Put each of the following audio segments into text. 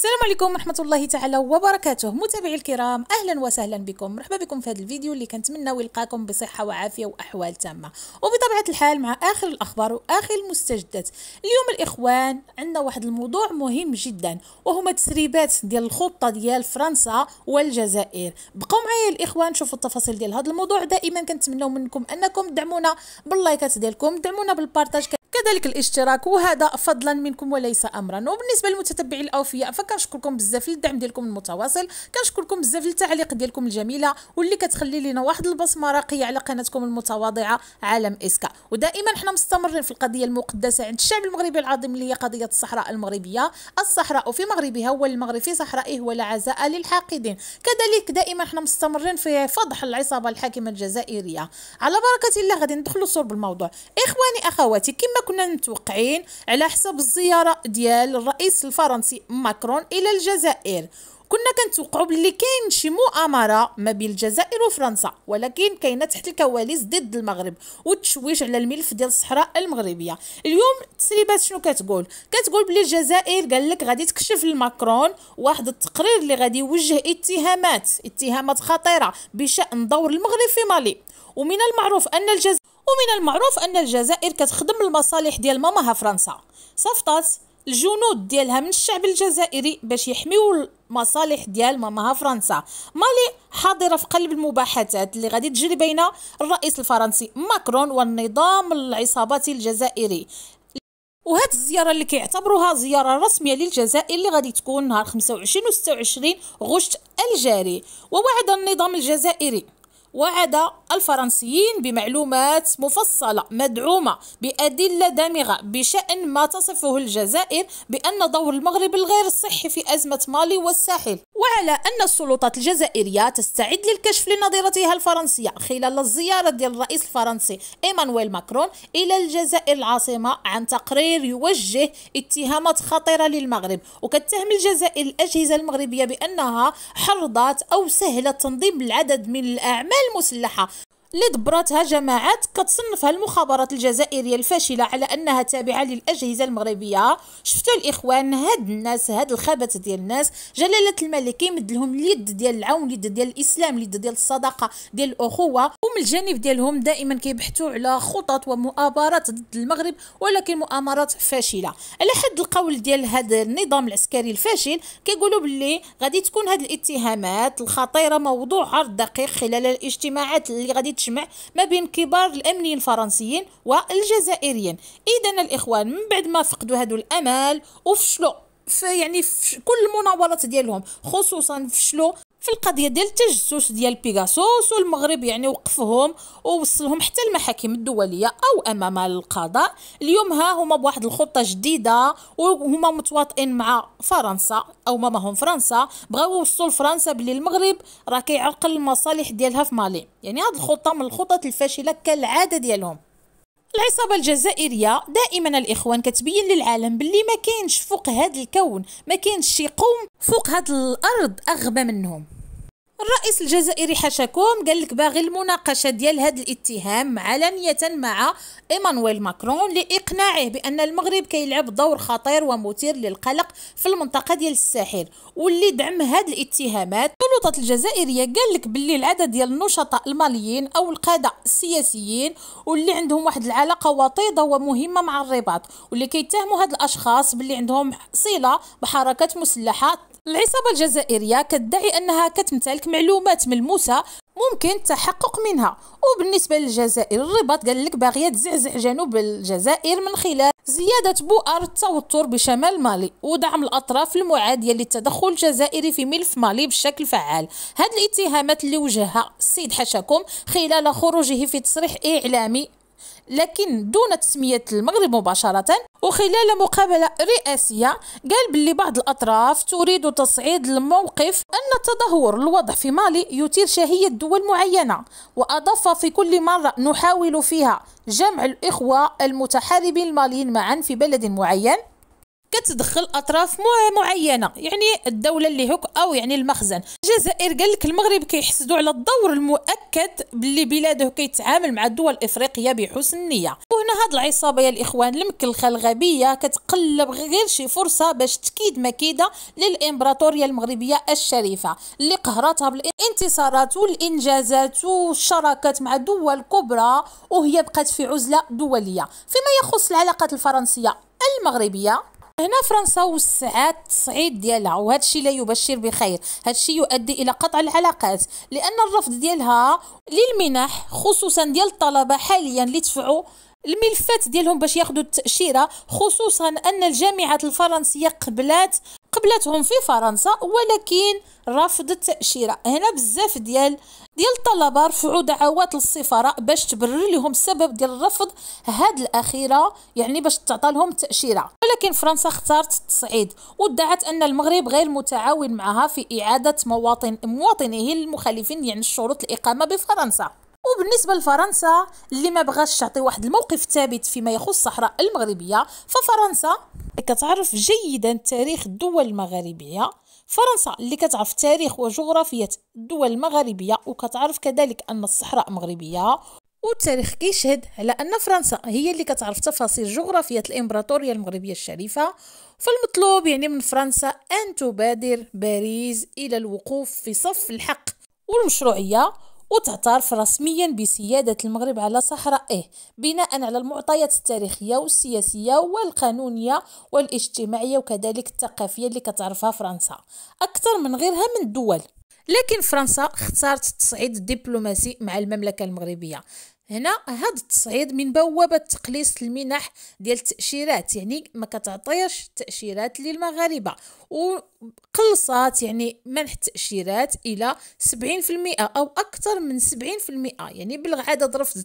السلام عليكم ورحمه الله تعالى وبركاته متابعي الكرام اهلا وسهلا بكم مرحبا بكم في هذا الفيديو اللي كنتمنى يلقاكم بصحه وعافيه واحوال تامه وبطبيعه الحال مع اخر الاخبار واخر المستجدات اليوم الاخوان عندنا واحد الموضوع مهم جدا وهما تسريبات ديال الخطه ديال فرنسا والجزائر بقوا معايا الاخوان شوفوا التفاصيل ديال هذا الموضوع دائما كنتمنوا منكم انكم تدعمونا باللايكات ديالكم دعمونا بالبارتاج كذلك الاشتراك وهذا فضلا منكم وليس امرا وبالنسبه للمتتبعين الاوفياء فكنشكركم بزاف للدعم ديالكم المتواصل كنشكركم بزاف للتعليق ديالكم الجميله واللي كتخلي لنا واحد البصمه راقيه على قناتكم المتواضعه عالم اسكا ودائما حنا مستمرين في القضيه المقدسه عند الشعب المغربي العظيم اللي هي قضيه الصحراء المغربيه الصحراء في مغربها والمغرب في صحرائه ولا عزاء للحاقدين كذلك دائما حنا مستمرين في فضح العصابه الحاكمه الجزائريه على بركه الله غادي ندخلوا صلب الموضوع اخواني اخواتي كما كنا متوقعين على حسب الزياره ديال الرئيس الفرنسي ماكرون الى الجزائر كنا كنتوقعوا بلي كاين شي مؤامره ما بين الجزائر وفرنسا ولكن كاينه تحت الكواليس ضد المغرب والتشويش على الملف ديال الصحراء المغربيه اليوم التسريبات شنو كتقول كتقول بلي الجزائر قال لك غادي تكشف لماكرون واحد التقرير اللي غادي يوجه اتهامات اتهامات خطيره بشان دور المغرب في مالي ومن المعروف ان الجزائر ومن المعروف ان الجزائر كتخدم المصالح ديال ماماها فرنسا صفطات الجنود ديالها من الشعب الجزائري باش يحميو المصالح ديال ماماها فرنسا مالي حاضره في قلب المباحثات اللي غادي تجري بين الرئيس الفرنسي ماكرون والنظام العصاباتي الجزائري وهاد الزياره اللي كيعتبروها زياره رسميه للجزائر اللي غادي تكون نهار 25 و 26 غشت الجاري ووعد النظام الجزائري وعد الفرنسيين بمعلومات مفصلة مدعومة بأدلة دامغة بشأن ما تصفه الجزائر بأن دور المغرب الغير صحي في أزمة مالي والساحل وعلى أن السلطات الجزائرية تستعد للكشف لنظيرتها الفرنسية خلال الزيارة ديال الرئيس الفرنسي إيمانويل ماكرون إلى الجزائر العاصمة عن تقرير يوجه اتهامات خطيرة للمغرب وكتهم الجزائر الأجهزة المغربية بأنها حرضت أو سهلت تنظيم العدد من الأعمال المسلحه اللي دبرتها جماعات كتصنفها المخابرات الجزائرية الفاشلة على أنها تابعة للأجهزة المغربية شفتوا الإخوان هاد الناس هاد الخبث ديال الناس جلالة الملك يمد لهم اليد ديال العون اليد ديال الإسلام اليد ديال الصداقة ديال الأخوة ومن الجانب ديالهم دائما كيبحثوا على خطط ومؤامرات ضد المغرب ولكن مؤامرات فاشلة على حد القول ديال هاد النظام العسكري الفاشل كيقولوا باللي غادي تكون هاد الاتهامات الخطيرة موضوع عرض دقيق خلال الاجتماعات اللي غادي تجمع ما بين كبار الامنيين الفرنسيين والجزائريين اذا الاخوان من بعد ما فقدوا هذو الامل وفشلوا في يعني في كل المناورات ديالهم خصوصا فشلوا في القضيه ديال التجسس ديال بيغاسوس والمغرب يعني وقفهم ووصلهم حتى المحاكم الدوليه او امام القضاء اليوم ها هما بواحد الخطه جديده وهما متواطئين مع فرنسا او ما هم فرنسا بغاو يوصلوا لفرنسا بلي المغرب راه كيعرقل المصالح ديالها في مالي يعني هاد الخطه من الخطط الفاشله كالعاده ديالهم العصابة الجزائرية دائما الإخوان كتبين للعالم باللي ما كاينش فوق هذا الكون ما كاينش شي قوم فوق هذا الأرض أغبى منهم الرئيس الجزائري حاشاكم قال لك باغي المناقشه ديال هذا الاتهام علنيه مع ايمانويل ماكرون لاقناعه بان المغرب كيلعب دور خطير ومثير للقلق في المنطقه ديال الساحل واللي دعم هاد الاتهامات السلطات الجزائريه قال لك باللي العدد ديال النشطاء الماليين او القاده السياسيين واللي عندهم واحد العلاقه وطيده ومهمه مع الرباط واللي كيتهموا هاد الاشخاص باللي عندهم صله بحركات مسلحه العصابه الجزائريه كتدعي انها كتمتلك معلومات ملموسه ممكن التحقق منها وبالنسبه للجزائر الرباط قال لك باغيه تزعزع جنوب الجزائر من خلال زياده بؤر التوتر بشمال مالي ودعم الاطراف المعاديه للتدخل الجزائري في ملف مالي بشكل فعال هذه الاتهامات اللي وجهها السيد حشاكم خلال خروجه في تصريح اعلامي لكن دون تسمية المغرب مباشرة وخلال مقابلة رئاسية قال باللي بعض الأطراف تريد تصعيد الموقف أن تدهور الوضع في مالي يثير شهية دول معينة وأضاف في كل مرة نحاول فيها جمع الإخوة المتحاربين الماليين معا في بلد معين كتدخل اطراف معينه يعني الدوله اللي هوك او يعني المخزن الجزائر قال لك المغرب كيحسدوا على الدور المؤكد باللي بلاده كيتعامل مع الدول الافريقيه بحسن نيه وهنا هاد العصابه يا الاخوان المكلخه الغبيه كتقلب غير شي فرصه باش تكيد مكيده للامبراطوريه المغربيه الشريفه اللي قهرتها بالانتصارات والانجازات والشراكات مع دول كبرى وهي بقات في عزله دوليه فيما يخص العلاقات الفرنسيه المغربيه هنا فرنسا وسعات التصعيد ديالها وهادشي لا يبشر بخير هادشي يؤدي الى قطع العلاقات لان الرفض ديالها للمنح خصوصا ديال الطلبه حاليا اللي دفعوا الملفات ديالهم باش ياخذوا التاشيره خصوصا ان الجامعات الفرنسيه قبلات قبلتهم في فرنسا ولكن رفض التاشيره هنا بزاف ديال ديال الطلبه رفعوا دعوات للسفراء باش تبرر لهم السبب ديال رفض هاد الاخيره يعني باش تعطى لهم تاشيره ولكن فرنسا اختارت التصعيد وادعت ان المغرب غير متعاون معها في اعاده مواطن مواطنيه المخالفين يعني شروط الاقامه بفرنسا وبالنسبه لفرنسا اللي ما بغاش تعطي واحد الموقف ثابت فيما يخص الصحراء المغربيه ففرنسا كتعرف جيدا تاريخ الدول المغربيه فرنسا اللي كتعرف تاريخ وجغرافية الدول المغاربية وكتعرف كذلك أن الصحراء مغربية والتاريخ كيشهد على أن فرنسا هي اللي كتعرف تفاصيل جغرافية الإمبراطورية المغربية الشريفة فالمطلوب يعني من فرنسا أن تبادر باريس إلى الوقوف في صف الحق والمشروعية وتعترف رسميا بسيادة المغرب على صحرائه إيه، بناء على المعطيات التاريخية والسياسية والقانونية والاجتماعية وكذلك الثقافية اللي كتعرفها فرنسا أكثر من غيرها من الدول لكن فرنسا اختارت التصعيد الدبلوماسي مع المملكة المغربية هنا هاد التصعيد من بوابة تقليص المنح ديال التأشيرات يعني ما كتعطيش تأشيرات للمغاربة وقلصات يعني منح التأشيرات إلى 70% أو أكثر من 70% يعني بالعدد عدد رفض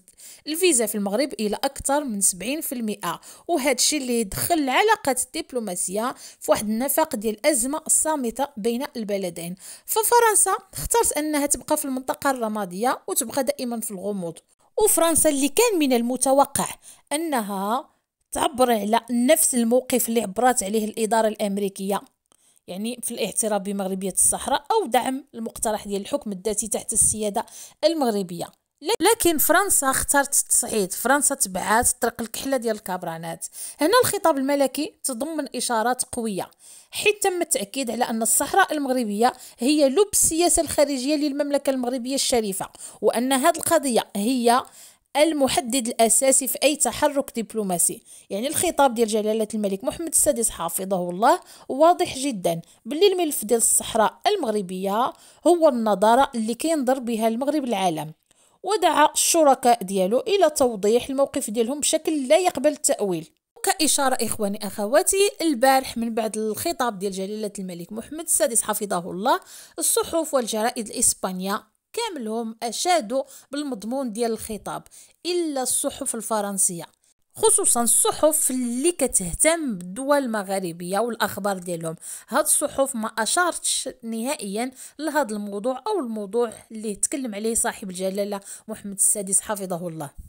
الفيزا في المغرب إلى أكثر من 70% وهذا الشيء اللي يدخل العلاقات الدبلوماسية في واحد النفق ديال الأزمة الصامتة بين البلدين ففرنسا اختارت أنها تبقى في المنطقة الرمادية وتبقى دائما في الغموض وفرنسا اللي كان من المتوقع أنها تعبر على نفس الموقف اللي عبرات عليه الإدارة الأمريكية يعني في الاعتراف بمغربية الصحراء أو دعم المقترح ديال الحكم الذاتي تحت السيادة المغربية لكن فرنسا اختارت التصعيد فرنسا تبعات طريق الكحله ديال الكبرانات هنا الخطاب الملكي تضمن اشارات قويه حيث تم التاكيد على ان الصحراء المغربيه هي لب السياسه الخارجيه للمملكه المغربيه الشريفه وان هذه القضيه هي المحدد الاساسي في اي تحرك دبلوماسي يعني الخطاب ديال جلاله الملك محمد السادس حافظه الله واضح جدا باللي الملف ديال الصحراء المغربيه هو النظاره اللي كينظر بها المغرب العالم ودعا الشركاء ديالو إلى توضيح الموقف ديالهم بشكل لا يقبل التأويل كإشارة إخواني أخواتي البارح من بعد الخطاب ديال جلالة الملك محمد السادس حفظه الله الصحف والجرائد الإسبانية كاملهم أشادوا بالمضمون ديال الخطاب إلا الصحف الفرنسية خصوصا الصحف اللي كتهتم بالدول المغاربيه والاخبار ديالهم هاد الصحف ما اشارتش نهائيا لهذا الموضوع او الموضوع اللي تكلم عليه صاحب الجلاله محمد السادس حفظه الله